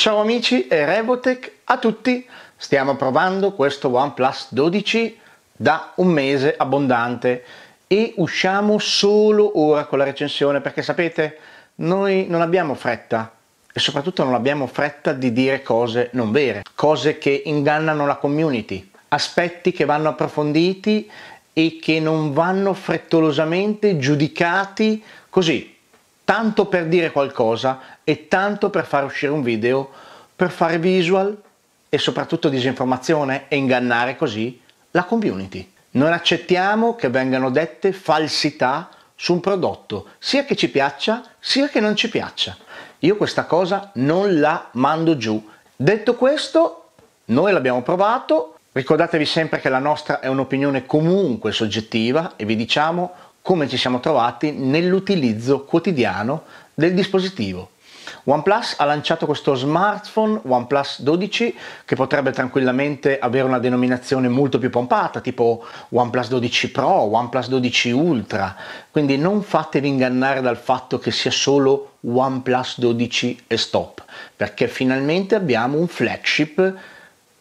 Ciao amici e Revotech a tutti! Stiamo provando questo OnePlus 12 da un mese abbondante e usciamo solo ora con la recensione perché sapete, noi non abbiamo fretta e soprattutto non abbiamo fretta di dire cose non vere, cose che ingannano la community, aspetti che vanno approfonditi e che non vanno frettolosamente giudicati così, tanto per dire qualcosa e tanto per far uscire un video, per fare visual e soprattutto disinformazione e ingannare così la community. Non accettiamo che vengano dette falsità su un prodotto, sia che ci piaccia, sia che non ci piaccia. Io questa cosa non la mando giù. Detto questo, noi l'abbiamo provato, ricordatevi sempre che la nostra è un'opinione comunque soggettiva e vi diciamo come ci siamo trovati nell'utilizzo quotidiano del dispositivo. OnePlus ha lanciato questo smartphone OnePlus 12 che potrebbe tranquillamente avere una denominazione molto più pompata tipo OnePlus 12 Pro, OnePlus 12 Ultra, quindi non fatevi ingannare dal fatto che sia solo OnePlus 12 e stop, perché finalmente abbiamo un flagship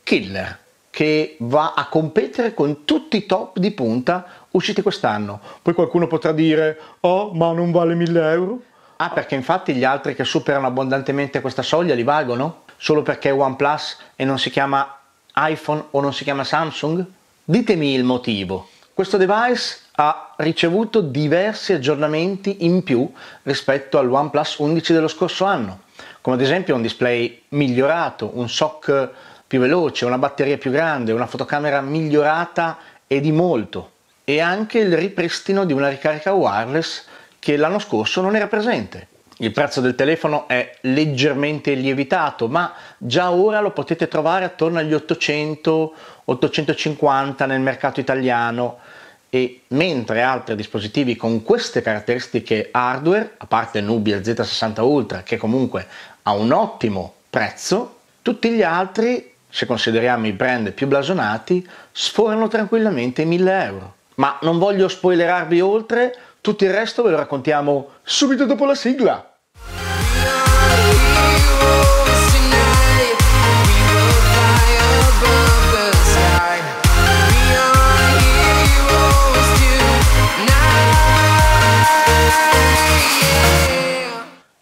killer che va a competere con tutti i top di punta usciti quest'anno. Poi qualcuno potrà dire, oh ma non vale 1000 euro? Ah, perché infatti gli altri che superano abbondantemente questa soglia li valgono? Solo perché è OnePlus e non si chiama iPhone o non si chiama Samsung? Ditemi il motivo. Questo device ha ricevuto diversi aggiornamenti in più rispetto al OnePlus 11 dello scorso anno, come ad esempio un display migliorato, un SOC più veloce, una batteria più grande, una fotocamera migliorata e di molto, e anche il ripristino di una ricarica wireless che l'anno scorso non era presente. Il prezzo del telefono è leggermente lievitato, ma già ora lo potete trovare attorno agli 800-850 nel mercato italiano e mentre altri dispositivi con queste caratteristiche hardware, a parte Nubia Z60 Ultra che comunque ha un ottimo prezzo, tutti gli altri, se consideriamo i brand più blasonati, sforano tranquillamente i 1000 euro. Ma non voglio spoilerarvi oltre, tutto il resto ve lo raccontiamo subito dopo la sigla.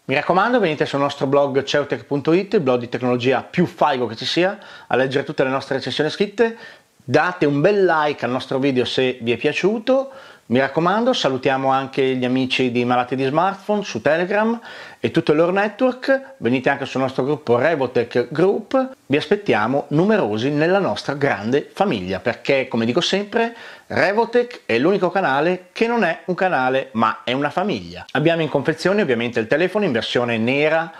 Mi raccomando, venite sul nostro blog ceutech.it, il blog di tecnologia più faigo che ci sia, a leggere tutte le nostre recensioni scritte date un bel like al nostro video se vi è piaciuto, mi raccomando salutiamo anche gli amici di Malati di Smartphone su Telegram e tutto il loro network, venite anche sul nostro gruppo Revotech Group, vi aspettiamo numerosi nella nostra grande famiglia perché come dico sempre Revotech è l'unico canale che non è un canale ma è una famiglia. Abbiamo in confezione ovviamente il telefono in versione nera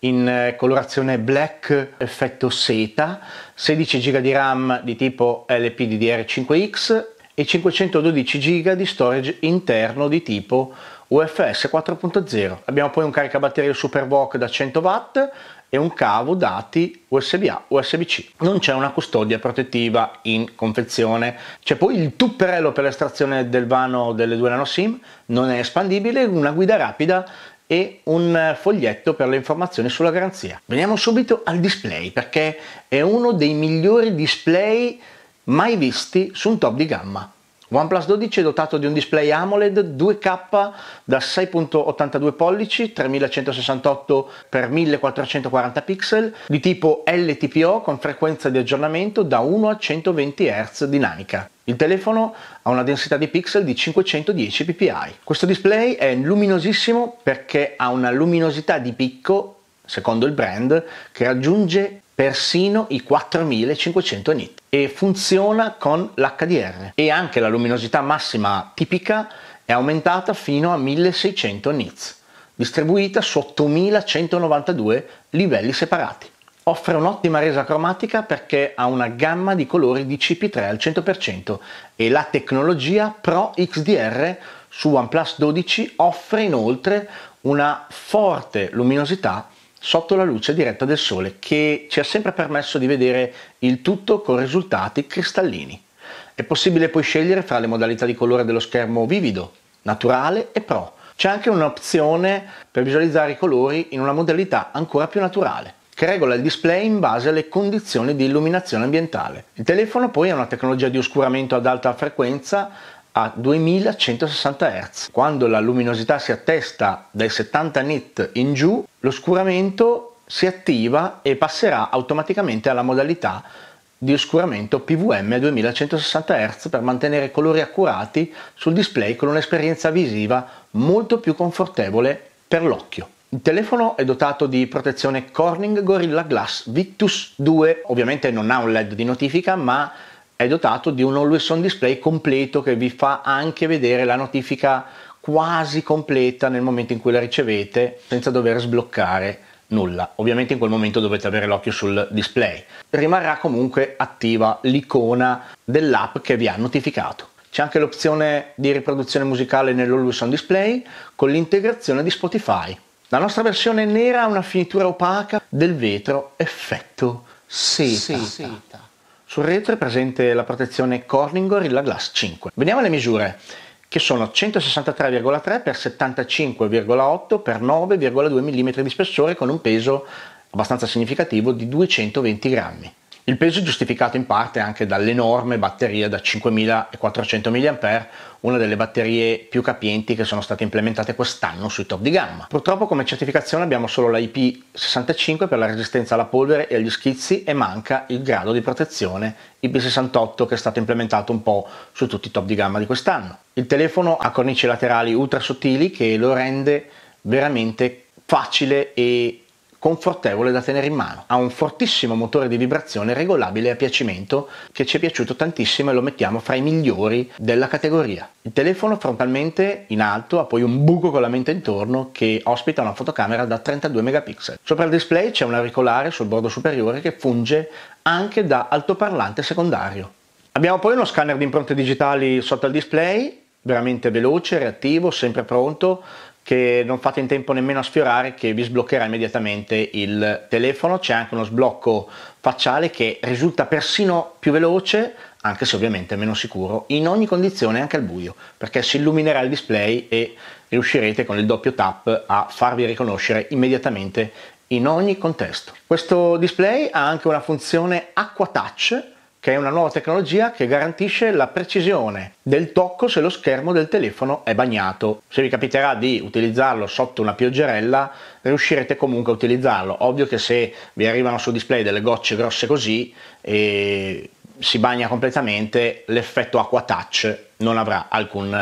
in eh, colorazione black effetto seta, 16 GB di RAM di tipo LPDDR5X e 512 GB di storage interno di tipo UFS 4.0. Abbiamo poi un caricabatterie SuperVOOC da 100 watt e un cavo dati USB-A, USB-C. Non c'è una custodia protettiva in confezione. C'è poi il tupperello per l'estrazione del vano delle due nano SIM, non è espandibile, una guida rapida e un eh, foglietto per le informazioni sulla garanzia. Veniamo subito al display perché è uno dei migliori display mai visti su un top di gamma. OnePlus 12 è dotato di un display AMOLED 2K da 6.82 pollici 3168x1440 pixel di tipo LTPO con frequenza di aggiornamento da 1 a 120 Hz dinamica. Il telefono ha una densità di pixel di 510 ppi. Questo display è luminosissimo perché ha una luminosità di picco, secondo il brand, che raggiunge persino i 4500 nit e funziona con l'HDR e anche la luminosità massima tipica è aumentata fino a 1600 nits distribuita su 8192 livelli separati. Offre un'ottima resa cromatica perché ha una gamma di colori di CP3 al 100% e la tecnologia Pro XDR su OnePlus 12 offre inoltre una forte luminosità sotto la luce diretta del sole che ci ha sempre permesso di vedere il tutto con risultati cristallini. È possibile poi scegliere fra le modalità di colore dello schermo vivido, naturale e pro. C'è anche un'opzione per visualizzare i colori in una modalità ancora più naturale che regola il display in base alle condizioni di illuminazione ambientale. Il telefono poi ha una tecnologia di oscuramento ad alta frequenza a 2160 Hz. Quando la luminosità si attesta dai 70 nit in giù, l'oscuramento si attiva e passerà automaticamente alla modalità di oscuramento PVM a 2160 Hz per mantenere colori accurati sul display con un'esperienza visiva molto più confortevole per l'occhio. Il telefono è dotato di protezione Corning Gorilla Glass Victus 2, ovviamente non ha un LED di notifica ma è dotato di un always on display completo che vi fa anche vedere la notifica quasi completa nel momento in cui la ricevete senza dover sbloccare nulla. Ovviamente in quel momento dovete avere l'occhio sul display. Rimarrà comunque attiva l'icona dell'app che vi ha notificato. C'è anche l'opzione di riproduzione musicale nell'Always on Display con l'integrazione di Spotify. La nostra versione nera ha una finitura opaca del vetro effetto seta. seta. Sul retro è presente la protezione Corning Gorilla Glass 5. Veniamo alle misure che sono 163,3 x 75,8 x 9,2 mm di spessore con un peso abbastanza significativo di 220 grammi. Il peso è giustificato in parte anche dall'enorme batteria da 5400 mAh, una delle batterie più capienti che sono state implementate quest'anno sui top di gamma. Purtroppo come certificazione abbiamo solo la IP65 per la resistenza alla polvere e agli schizzi e manca il grado di protezione IP68 che è stato implementato un po' su tutti i top di gamma di quest'anno. Il telefono ha cornici laterali ultra sottili che lo rende veramente facile e confortevole da tenere in mano. Ha un fortissimo motore di vibrazione regolabile a piacimento che ci è piaciuto tantissimo e lo mettiamo fra i migliori della categoria. Il telefono frontalmente in alto ha poi un buco con la mente intorno che ospita una fotocamera da 32 megapixel. Sopra il display c'è un auricolare sul bordo superiore che funge anche da altoparlante secondario. Abbiamo poi uno scanner di impronte digitali sotto al display, veramente veloce, reattivo, sempre pronto, che non fate in tempo nemmeno a sfiorare che vi sbloccherà immediatamente il telefono. C'è anche uno sblocco facciale che risulta persino più veloce, anche se ovviamente meno sicuro, in ogni condizione anche al buio, perché si illuminerà il display e riuscirete con il doppio tap a farvi riconoscere immediatamente in ogni contesto. Questo display ha anche una funzione acqua touch che è una nuova tecnologia che garantisce la precisione del tocco se lo schermo del telefono è bagnato. Se vi capiterà di utilizzarlo sotto una pioggerella, riuscirete comunque a utilizzarlo. Ovvio che se vi arrivano sul display delle gocce grosse così e eh, si bagna completamente, l'effetto acqua touch non avrà alcun,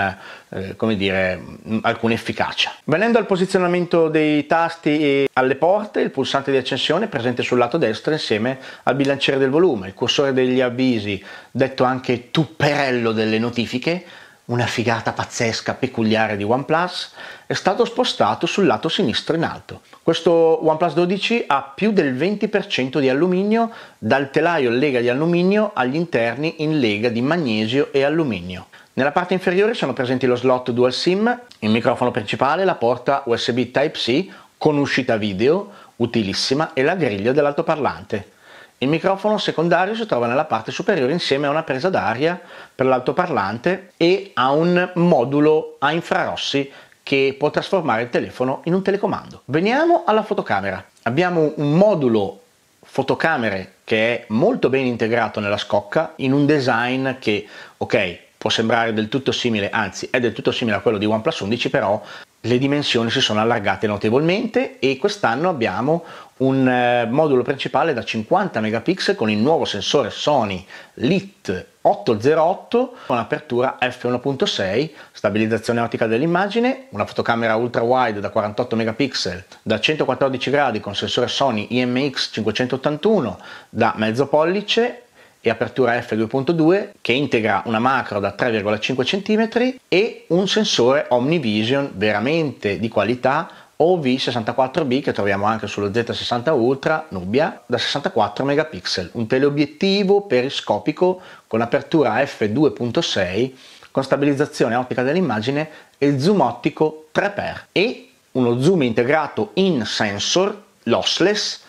eh, come dire, alcuna efficacia. Venendo al posizionamento dei tasti alle porte, il pulsante di accensione è presente sul lato destro insieme al bilanciere del volume, il cursore degli avvisi, detto anche tupperello delle notifiche, una figata pazzesca peculiare di OnePlus, è stato spostato sul lato sinistro in alto. Questo OnePlus 12 ha più del 20% di alluminio dal telaio in lega di alluminio agli interni in lega di magnesio e alluminio. Nella parte inferiore sono presenti lo slot dual SIM, il microfono principale, la porta USB Type-C con uscita video, utilissima, e la griglia dell'altoparlante. Il microfono secondario si trova nella parte superiore insieme a una presa d'aria per l'altoparlante e a un modulo a infrarossi che può trasformare il telefono in un telecomando. Veniamo alla fotocamera. Abbiamo un modulo fotocamere che è molto ben integrato nella scocca in un design che, ok, può sembrare del tutto simile, anzi è del tutto simile a quello di OnePlus 11, però le dimensioni si sono allargate notevolmente e quest'anno abbiamo un eh, modulo principale da 50 megapixel con il nuovo sensore Sony LIT 808 con apertura f1.6, stabilizzazione ottica dell'immagine, una fotocamera ultra wide da 48 megapixel da 114 gradi con sensore Sony IMX581 da mezzo pollice e apertura f2.2 che integra una macro da 3,5 cm e un sensore OmniVision veramente di qualità OV64B che troviamo anche sullo Z60 Ultra Nubia da 64 megapixel, un teleobiettivo periscopico con apertura f2.6 con stabilizzazione ottica dell'immagine e zoom ottico 3x e uno zoom integrato in sensor lossless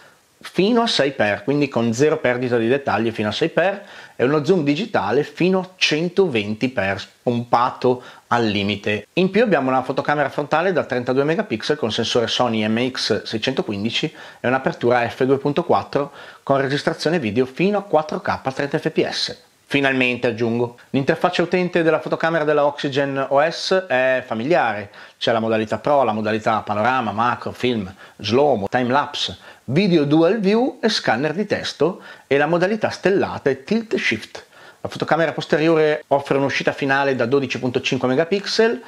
fino a 6x, quindi con zero perdita di dettagli fino a 6x e uno zoom digitale fino a 120x, pompato al limite. In più abbiamo una fotocamera frontale da 32 megapixel con sensore Sony MX615 e un'apertura f2.4 con registrazione video fino a 4K a 30 fps. Finalmente aggiungo. L'interfaccia utente della fotocamera della Oxygen OS è familiare, c'è la modalità Pro, la modalità panorama, macro, film, slow-mo, time-lapse, video dual view e scanner di testo e la modalità stellata e tilt shift. La fotocamera posteriore offre un'uscita finale da 12.5 megapixel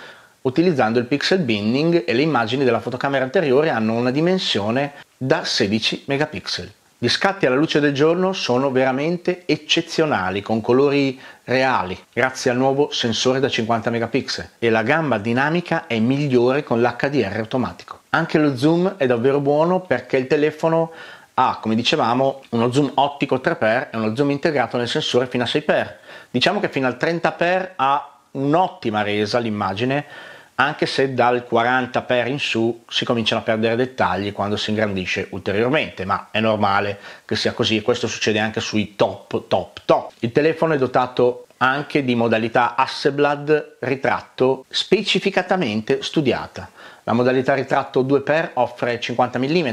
utilizzando il pixel binning e le immagini della fotocamera anteriore hanno una dimensione da 16 megapixel. Gli scatti alla luce del giorno sono veramente eccezionali, con colori reali, grazie al nuovo sensore da 50 megapixel e la gamba dinamica è migliore con l'HDR automatico. Anche lo zoom è davvero buono perché il telefono ha, come dicevamo, uno zoom ottico 3x e uno zoom integrato nel sensore fino a 6x. Diciamo che fino al 30x ha un'ottima resa l'immagine anche se dal 40 per in su si cominciano a perdere dettagli quando si ingrandisce ulteriormente, ma è normale che sia così e questo succede anche sui top top top. Il telefono è dotato anche di modalità Hasselblad ritratto specificatamente studiata. La modalità ritratto 2x offre 50 mm,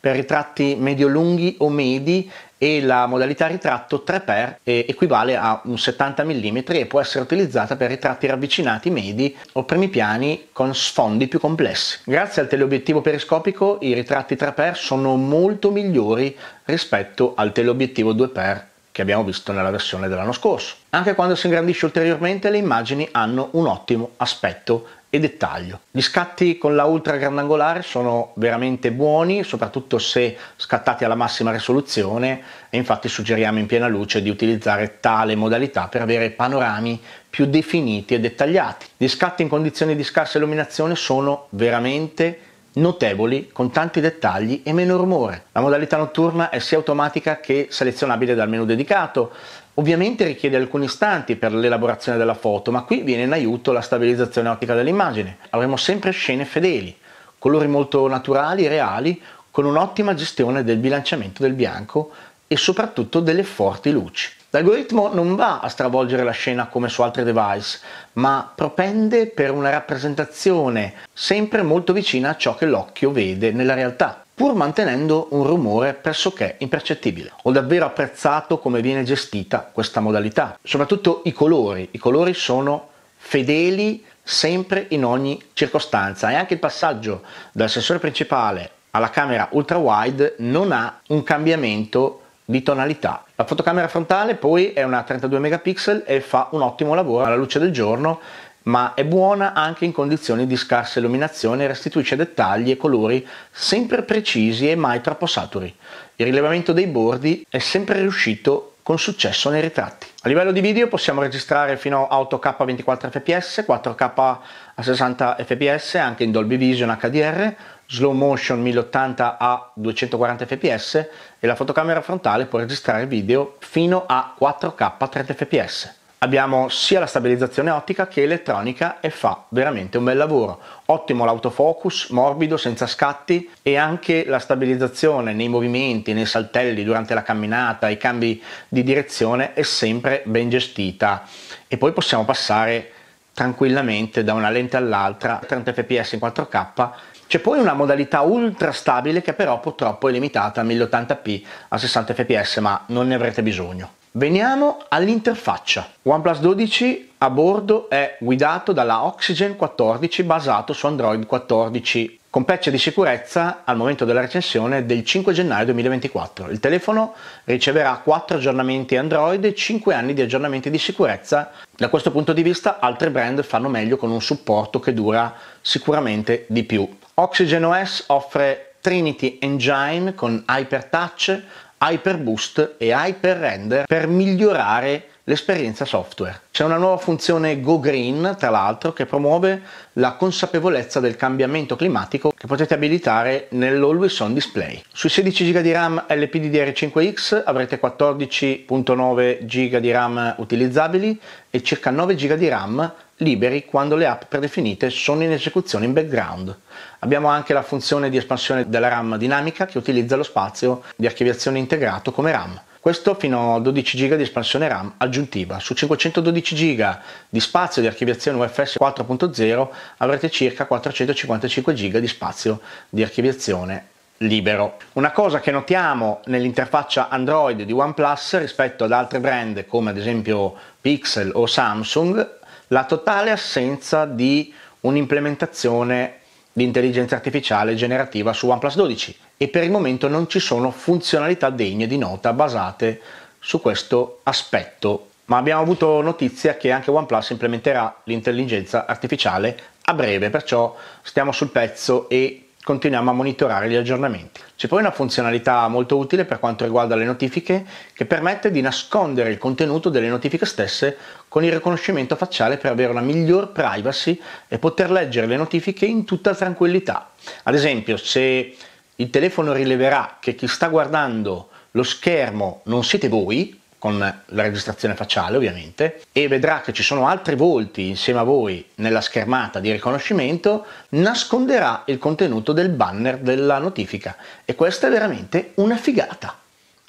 per ritratti medio-lunghi o medi e la modalità ritratto 3x equivale a un 70 mm e può essere utilizzata per ritratti ravvicinati, medi o primi piani con sfondi più complessi. Grazie al teleobiettivo periscopico i ritratti 3x sono molto migliori rispetto al teleobiettivo 2x che abbiamo visto nella versione dell'anno scorso. Anche quando si ingrandisce ulteriormente le immagini hanno un ottimo aspetto e dettaglio. Gli scatti con la ultra grandangolare sono veramente buoni, soprattutto se scattati alla massima risoluzione e infatti suggeriamo in piena luce di utilizzare tale modalità per avere panorami più definiti e dettagliati. Gli scatti in condizioni di scarsa illuminazione sono veramente notevoli con tanti dettagli e meno rumore. La modalità notturna è sia automatica che selezionabile dal menu dedicato, Ovviamente richiede alcuni istanti per l'elaborazione della foto, ma qui viene in aiuto la stabilizzazione ottica dell'immagine. Avremo sempre scene fedeli, colori molto naturali e reali, con un'ottima gestione del bilanciamento del bianco e soprattutto delle forti luci. L'algoritmo non va a stravolgere la scena come su altri device, ma propende per una rappresentazione sempre molto vicina a ciò che l'occhio vede nella realtà pur mantenendo un rumore pressoché impercettibile. Ho davvero apprezzato come viene gestita questa modalità, soprattutto i colori. I colori sono fedeli sempre in ogni circostanza e anche il passaggio dal sensore principale alla camera ultra wide non ha un cambiamento di tonalità. La fotocamera frontale poi è una 32 megapixel e fa un ottimo lavoro alla luce del giorno ma è buona anche in condizioni di scarsa illuminazione e restituisce dettagli e colori sempre precisi e mai troppo saturi. Il rilevamento dei bordi è sempre riuscito con successo nei ritratti. A livello di video possiamo registrare fino a 8K a 24 fps, 4K a 60 fps anche in Dolby Vision HDR, slow motion 1080 a 240 fps e la fotocamera frontale può registrare video fino a 4K a 30 fps abbiamo sia la stabilizzazione ottica che elettronica e fa veramente un bel lavoro. Ottimo l'autofocus, morbido, senza scatti e anche la stabilizzazione nei movimenti, nei saltelli, durante la camminata, i cambi di direzione è sempre ben gestita. E poi possiamo passare tranquillamente da una lente all'altra, 30 fps in 4K. C'è poi una modalità ultra stabile che però purtroppo è limitata a 1080p a 60 fps, ma non ne avrete bisogno. Veniamo all'interfaccia. OnePlus 12 a bordo è guidato dalla Oxygen 14 basato su Android 14 con patch di sicurezza al momento della recensione del 5 gennaio 2024. Il telefono riceverà 4 aggiornamenti Android e 5 anni di aggiornamenti di sicurezza. Da questo punto di vista altre brand fanno meglio con un supporto che dura sicuramente di più. Oxygen OS offre Trinity Engine con HyperTouch, Hyperboost e Hyperrender per migliorare l'esperienza software. C'è una nuova funzione Go Green, tra l'altro, che promuove la consapevolezza del cambiamento climatico che potete abilitare nell'Always On Display. Sui 16 GB di RAM LPDDR5X avrete 14.9 GB di RAM utilizzabili e circa 9 GB di RAM liberi quando le app predefinite sono in esecuzione in background. Abbiamo anche la funzione di espansione della RAM dinamica che utilizza lo spazio di archiviazione integrato come RAM. Questo fino a 12 GB di espansione RAM aggiuntiva. Su 512 GB di spazio di archiviazione UFS 4.0 avrete circa 455 GB di spazio di archiviazione libero. Una cosa che notiamo nell'interfaccia Android di OnePlus rispetto ad altre brand come ad esempio Pixel o Samsung la totale assenza di un'implementazione di intelligenza artificiale generativa su OnePlus 12 e per il momento non ci sono funzionalità degne di nota basate su questo aspetto, ma abbiamo avuto notizia che anche OnePlus implementerà l'intelligenza artificiale a breve, perciò stiamo sul pezzo e continuiamo a monitorare gli aggiornamenti. C'è poi una funzionalità molto utile per quanto riguarda le notifiche che permette di nascondere il contenuto delle notifiche stesse con il riconoscimento facciale per avere una miglior privacy e poter leggere le notifiche in tutta tranquillità. Ad esempio, se il telefono rileverà che chi sta guardando lo schermo non siete voi, con la registrazione facciale ovviamente, e vedrà che ci sono altri volti insieme a voi nella schermata di riconoscimento, nasconderà il contenuto del banner della notifica e questa è veramente una figata.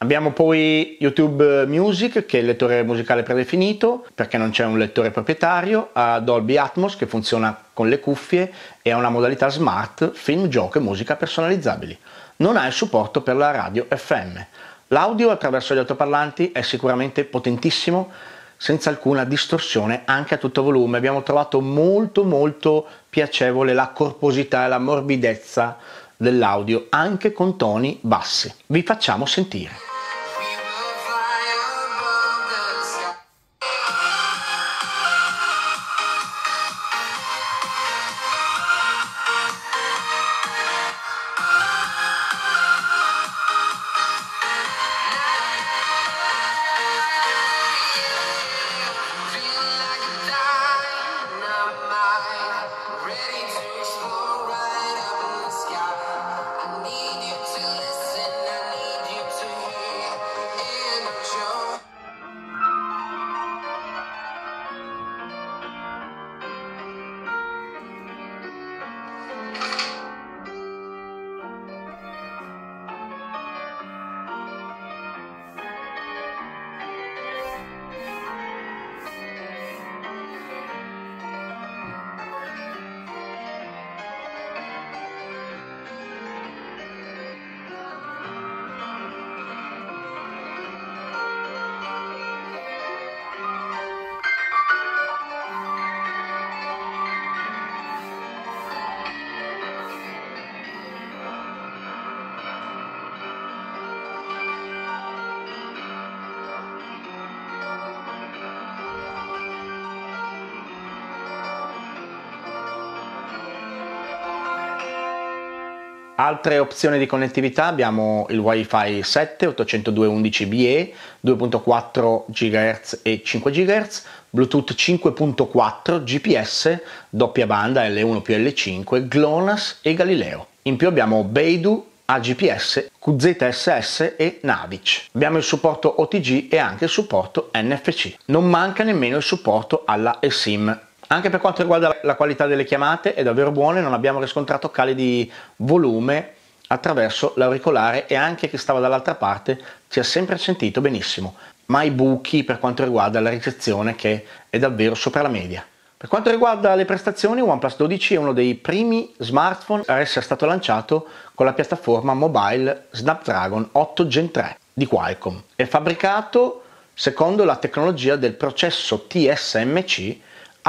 Abbiamo poi YouTube Music che è il lettore musicale predefinito perché non c'è un lettore proprietario, ha Dolby Atmos che funziona con le cuffie e ha una modalità smart, film, gioco e musica personalizzabili. Non ha il supporto per la radio FM, L'audio attraverso gli altoparlanti è sicuramente potentissimo, senza alcuna distorsione anche a tutto volume. Abbiamo trovato molto molto piacevole la corposità e la morbidezza dell'audio anche con toni bassi. Vi facciamo sentire. Altre opzioni di connettività abbiamo il WiFi 7 802.11 BE, 2.4 GHz e 5 GHz, Bluetooth 5.4, GPS, doppia banda L1 più L5, GLONASS e Galileo. In più abbiamo Beidou, AGPS, QZSS e Navic. Abbiamo il supporto OTG e anche il supporto NFC. Non manca nemmeno il supporto alla eSIM anche per quanto riguarda la qualità delle chiamate è davvero buona, non abbiamo riscontrato cali di volume attraverso l'auricolare e anche chi stava dall'altra parte ci ha sempre sentito benissimo, mai buchi per quanto riguarda la ricezione che è davvero sopra la media. Per quanto riguarda le prestazioni, OnePlus 12 è uno dei primi smartphone a essere stato lanciato con la piattaforma mobile Snapdragon 8 Gen 3 di Qualcomm. È fabbricato secondo la tecnologia del processo TSMC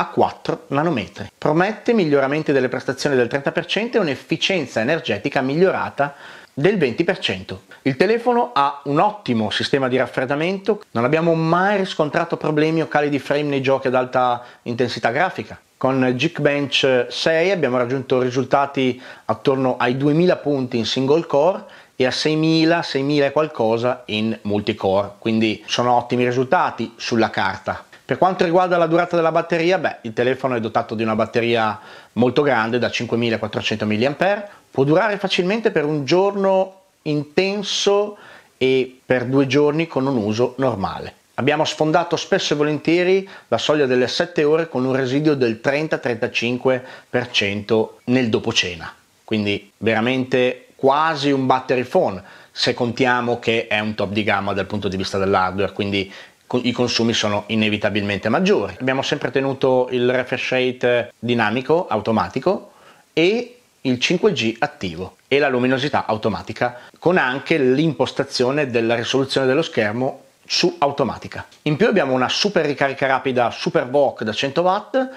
a 4 nanometri. Promette miglioramenti delle prestazioni del 30% e un'efficienza energetica migliorata del 20%. Il telefono ha un ottimo sistema di raffreddamento, non abbiamo mai riscontrato problemi o cali di frame nei giochi ad alta intensità grafica. Con Geekbench 6 abbiamo raggiunto risultati attorno ai 2000 punti in single core e a 6000, 6000 e qualcosa in multicore, quindi sono ottimi risultati sulla carta, per quanto riguarda la durata della batteria, beh, il telefono è dotato di una batteria molto grande da 5400 mAh, può durare facilmente per un giorno intenso e per due giorni con un uso normale. Abbiamo sfondato spesso e volentieri la soglia delle 7 ore con un residuo del 30-35% nel dopo cena, quindi veramente quasi un battery phone se contiamo che è un top di gamma dal punto di vista dell'hardware, quindi i consumi sono inevitabilmente maggiori. Abbiamo sempre tenuto il refresh rate dinamico, automatico e il 5G attivo e la luminosità automatica con anche l'impostazione della risoluzione dello schermo su automatica. In più abbiamo una super ricarica rapida Super VOC da 100 watt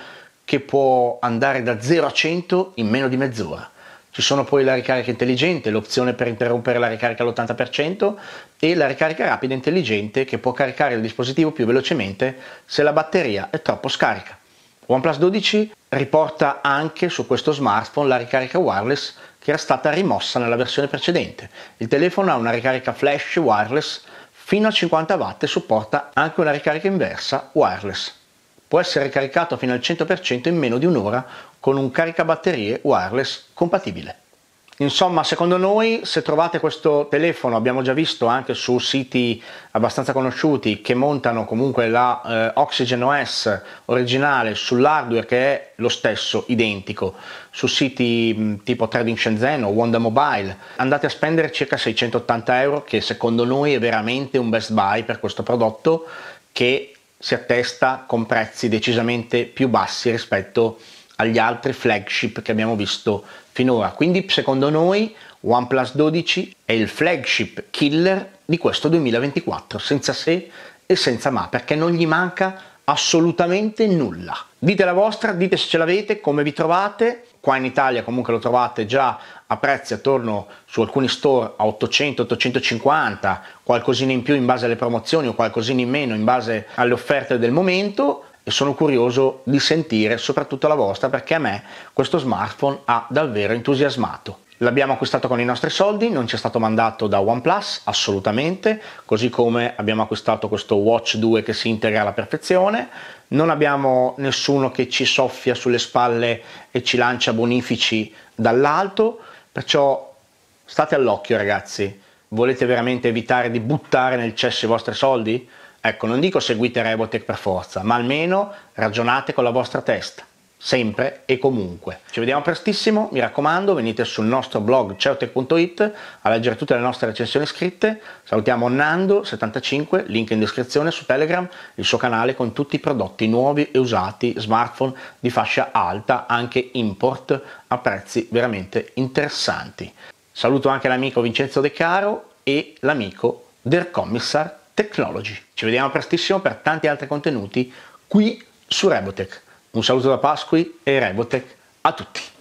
che può andare da 0 a 100 in meno di mezz'ora. Ci sono poi la ricarica intelligente, l'opzione per interrompere la ricarica all'80% e la ricarica rapida intelligente che può caricare il dispositivo più velocemente se la batteria è troppo scarica. OnePlus 12 riporta anche su questo smartphone la ricarica wireless che era stata rimossa nella versione precedente. Il telefono ha una ricarica flash wireless fino a 50 watt e supporta anche una ricarica inversa wireless può essere caricato fino al 100% in meno di un'ora con un caricabatterie wireless compatibile. Insomma, secondo noi, se trovate questo telefono, abbiamo già visto anche su siti abbastanza conosciuti che montano comunque la eh, Oxygen OS originale sull'hardware che è lo stesso, identico, su siti mh, mm, tipo Trading Shenzhen o Wanda Mobile, andate a spendere circa 680 euro, che secondo noi è veramente un best buy per questo prodotto che si attesta con prezzi decisamente più bassi rispetto agli altri flagship che abbiamo visto finora. Quindi secondo noi OnePlus 12 è il flagship killer di questo 2024, senza se e senza ma, perché non gli manca assolutamente nulla. Dite la vostra, dite se ce l'avete, come vi trovate, qua in Italia comunque lo trovate già a prezzi attorno su alcuni store a 800-850, qualcosina in più in base alle promozioni o qualcosina in meno in base alle offerte del momento e sono curioso di sentire soprattutto la vostra perché a me questo smartphone ha davvero entusiasmato. L'abbiamo acquistato con i nostri soldi, non ci è stato mandato da OnePlus, assolutamente, così come abbiamo acquistato questo Watch 2 che si integra alla perfezione, non abbiamo nessuno che ci soffia sulle spalle e ci lancia bonifici dall'alto, perciò state all'occhio ragazzi, volete veramente evitare di buttare nel cesso i vostri soldi? Ecco, non dico seguite Rebotech per forza, ma almeno ragionate con la vostra testa sempre e comunque. Ci vediamo prestissimo, mi raccomando, venite sul nostro blog certe.it a leggere tutte le nostre recensioni scritte. Salutiamo Nando75, link in descrizione su Telegram, il suo canale con tutti i prodotti nuovi e usati, smartphone di fascia alta, anche import a prezzi veramente interessanti. Saluto anche l'amico Vincenzo De Caro e l'amico Der Commissar Technology. Ci vediamo prestissimo per tanti altri contenuti qui su Rebotech. Un saluto da Pasqui e Rebotech a tutti.